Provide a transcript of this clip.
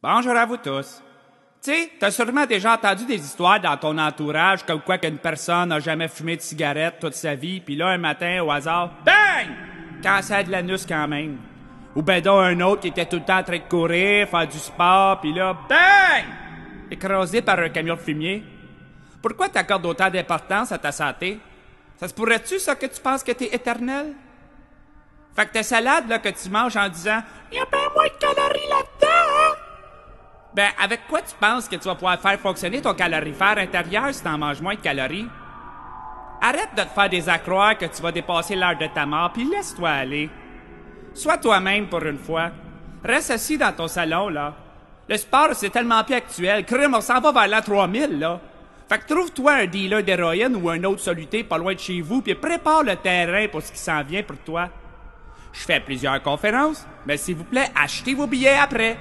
Bonjour à vous tous. Tu sais, t'as sûrement déjà entendu des histoires dans ton entourage comme quoi qu'une personne n'a jamais fumé de cigarette toute sa vie, puis là, un matin, au hasard, bang! Cancer de l'anus quand même. Ou ben donc un autre qui était tout le temps en train de courir, faire du sport, puis là, bang! Écrasé par un camion de fumier. Pourquoi t'accordes autant d'importance à ta santé? Ça se pourrait-tu, ça, que tu penses que t'es éternel? Fait que ta salade, là, que tu manges en disant « Il y a pas moins de ben, avec quoi tu penses que tu vas pouvoir faire fonctionner ton calorifère intérieur si t'en manges moins de calories? Arrête de te faire des accroires que tu vas dépasser l'heure de ta mort, puis laisse-toi aller. Sois toi-même pour une fois. Reste assis dans ton salon, là. Le sport, c'est tellement plus actuel. Crime, on s'en va vers la 3000, là. Fait que trouve-toi un dealer d'héroïne ou un autre soluté pas loin de chez vous, puis prépare le terrain pour ce qui s'en vient pour toi. Je fais plusieurs conférences, mais s'il vous plaît, achetez vos billets après.